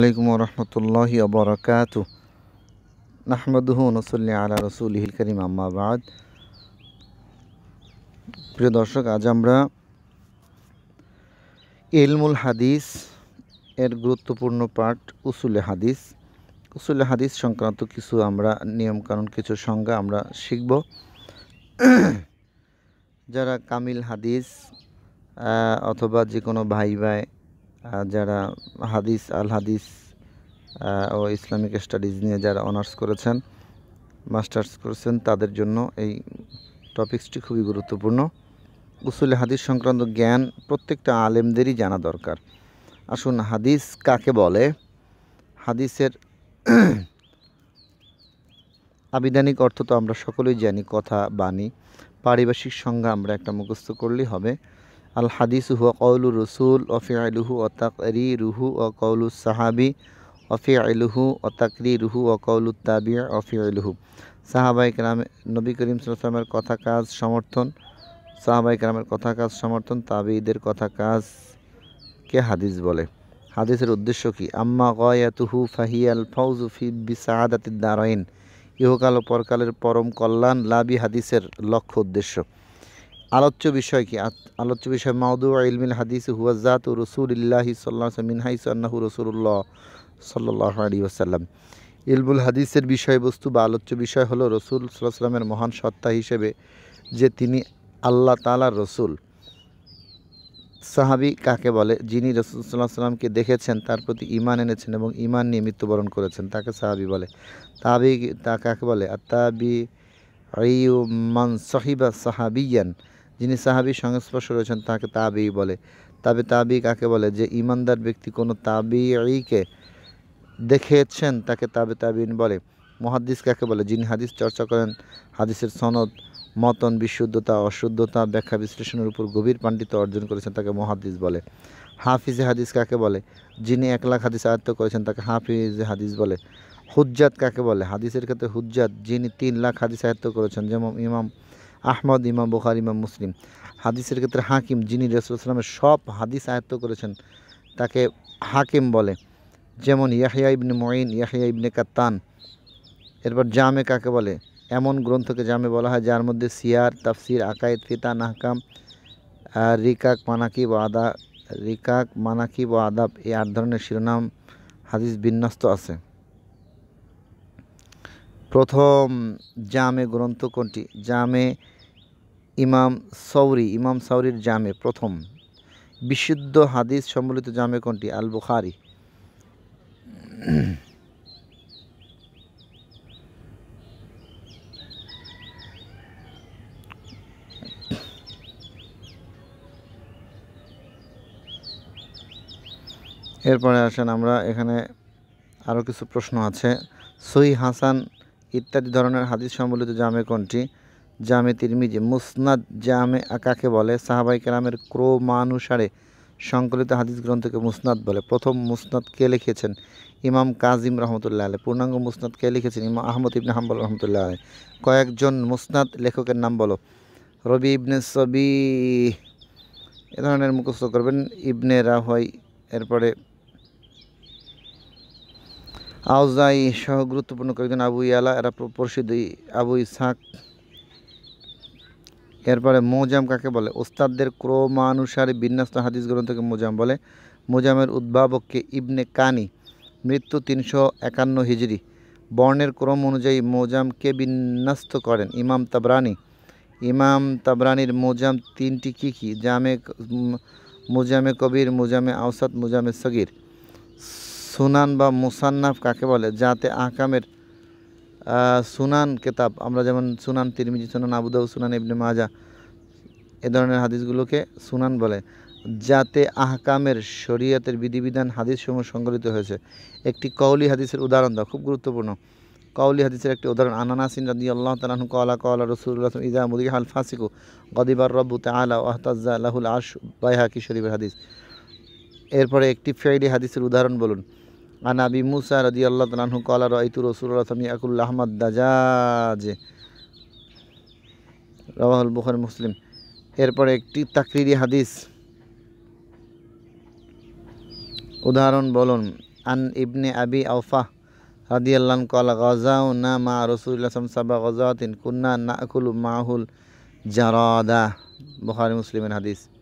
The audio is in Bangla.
আলাইকুম রহমতুল্লাহি আবরাকাত নাহমদুহ আলা রসুল হিল করিম আম্মাবাদ প্রিয় দর্শক আজ আমরা এলমুল হাদিস এর গুরুত্বপূর্ণ পাঠ উসুলে হাদিস উসুলে হাদিস সংক্রান্ত কিছু আমরা নিয়মকানুন কিছু সংজ্ঞা আমরা শিখব যারা কামিল হাদিস অথবা যে কোনো ভাই ভাই যারা হাদিস আল হাদিস ও ইসলামিক স্টাডিজ নিয়ে যারা অনার্স করেছেন মাস্টার্স করেছেন তাদের জন্য এই টপিক্সটি খুবই গুরুত্বপূর্ণ উসুল হাদিস সংক্রান্ত জ্ঞান প্রত্যেকটা আলেমদেরই জানা দরকার আসুন হাদিস কাকে বলে হাদিসের আবিধানিক অর্থ তো আমরা সকলেই জানি কথা বাণী পারিভাষিক সংজ্ঞা আমরা একটা মুখস্থ করলেই হবে আল হাদিস হুয়া কৌলু রসুল অফি আলুহু অতাকরি রুহু ও কৌলু সাহাবি অফি আলুহু অতাকরি রুহু ও কৌলু তাবিয়া অফি আলুহু সাহাবাই কালামে নবী করিম সালামের কথা কাজ সমর্থন সাহাবাই কালামের কথা কাজ সমর্থন তাবিদের কথা কাজকে হাদিস বলে হাদিসের উদ্দেশ্য কি আম্মা গয়াতুহু ফাহিয়াল ফৌজু ফি বিসাহাদাতিদ্দারাইন ইহকাল ও পরকালের পরম কল্যাণ লাবি হাদিসের লক্ষ্য উদ্দেশ্য আলোচ্য বিষয় কি আলোচ্য বিষয় মাউদু ইলমিল হাদিস হুয়াজাত ও ইল্লাহি সাল্লাহ মিনহাইস আন্নাহু রসুল্লাহ সাল্লাহ আলী ওসাল্লাম ইলমুল হাদিসের বিষয়বস্তু বা আলোচ্য বিষয় হলো রসুল সাল্লামের মহান সত্তা হিসেবে যে তিনি আল্লাহ তালার রসুল সাহাবি কাকে বলে যিনি রসুল সাল্লাহ সাল্লামকে দেখেছেন তার প্রতি ইমান এনেছেন এবং ইমান নিয়ে মৃত্যুবরণ করেছেন তাকে সাহাবি বলে তাবি তা কাকে বলে আর তাবি মান সাহিবা সাহাবিয়ান যিনি সাহাবির সংস্পর্শ রয়েছেন তাকে তাবি বলে তাবে তাবি কাকে বলে যে ইমানদার ব্যক্তি কোনো তাবিকে দেখেছেন তাকে তাবে তাবিন বলে মহাদিস কাকে বলে যিনি হাদিস চর্চা করেন হাদিসের সনদ মতন বিশুদ্ধতা অশুদ্ধতা ব্যাখ্যা বিশ্লেষণের উপর গভীর পাণ্ডিত্য অর্জন করেছেন তাকে মহাদিস বলে হাফিজে হাদিস কাকে বলে যিনি এক লাখ হাদিস আয়ত্ত করেছেন তাকে হাফিজে হাদিস বলে হুজ্জাত কাকে বলে হাদিসের ক্ষেত্রে হুজ্জাত যিনি তিন লাখ হাদিস আয়ত্ত করেছেন যেমন ইমাম আহমদ ইমাম বুখার ইমাম মুসলিম হাদিসের ক্ষেত্রে হাকিম যিনি রসুলামের সব হাদিস আয়ত্ত করেছেন তাকে হাকিম বলে যেমন ইয়াহিয়া ইবনে মঈন ইয়াহিয়া ইবনে কাত্তান এরপর জামে কাকে বলে এমন গ্রন্থকে জামে বলা হয় যার মধ্যে সিয়ার তাফসির আকায়েদ ফিতা নাহকাম রিকাক মানাকি বা আদা রিকাক মানাকি বা আদাব এই আট ধরনের শিরোনাম হাদিস বিন্যস্ত আছে প্রথম জামে গ্রন্থ কোনটি জামে ইমাম সৌরি ইমাম সৌরির জামে প্রথম বিশুদ্ধ হাদিস সম্বলিত জামে কোনটি আল বুখারি এরপরে আসেন আমরা এখানে আরও কিছু প্রশ্ন আছে সই হাসান ইত্যাদি ধরনের হাদিস সম্বলিত জামে কোনটি জামে তিরমিজি মুসনাদ জামে আকাকে বলে সাহাবাই কেরামের ক্রমানুসারে সংকলিত হাদিস গ্রন্থকে মুসনাদ বলে প্রথম মুসনাদ কে লিখেছেন ইমাম কাজিম রহমতুল্লাহ আলহ পূর্ণাঙ্গ মুসনাদ কে লিখেছেন ইমাম আহমদ ইবনে হাম্বল রহমতুল্লাহ আলহ কয়েকজন মুসনাদ লেখকের নাম বলো রবি ইবনে সবি এ ধরনের মুখস্থ করবেন ইবনে রাহয় এরপরে আউজাই সহ গুরুত্বপূর্ণ কয়েকজন আবু ইয়ালা এরা প্রসিদ্ধ আবু ইসাক এরপরে মোজাম কাকে বলে ওস্তাদদের ক্রমানুসারে বিন্যস্ত হাদিস গ্রন্থকে মোজাম বলে মোজামের উদ্ভাবককে ইবনে কানি মৃত্যু তিনশো একান্ন হিজড়ি বর্ণের ক্রম অনুযায়ী মোজামকে বিন্যস্ত করেন ইমাম তাবরানি ইমাম তাবরানির মোজাম তিনটি কী কী জামে মোজামে কবির মোজামে আওসাদ মোজামে সগির সুনান বা মুসান্নাফ কাকে বলে যাতে আকামের সুনান কেতাব আমরা যেমন সুনান তিরমিজি সুনান আবুদাউ সুনান ইবনে মাজা এ ধরনের হাদিসগুলোকে সুনান বলে যাতে আহকামের শরীয়তের বিধিবিধান হাদিসসমূহ সংগঠিত হয়েছে একটি কৌলি হাদিসের উদাহরণ দাও খুব গুরুত্বপূর্ণ কৌলি হাদিসের একটি উদাহরণ আনানাসিন রাদি আল্লাহ তালাহু কলা কলা রসুল্লাহ ইজা মুদিহা আল ফাসিকু গদিবার রব্বু আলা ওহতাজা আল্লাহুল আশ বাইহাকি শরীফের হাদিস এরপরে একটি ফেইলি হাদিসের উদাহরণ বলুন আন আবি মুসা রদি আল্লাহ তালাহু কলা রাইতু রসুল্লাহ সামি আকুল্লা আহমদ দাজাজ রাহুল বুখার মুসলিম এরপরে একটি তাকরিরি হাদিস উদাহরণ বলুন আন ইবনে আবি আউফা রাদি আল্লাহ কলা গজাউ না মা রসুল্লাহ সাবা গজাউদ্দিন কুন্না না আকুল মাহুল জারাদা বুখারি মুসলিমের হাদিস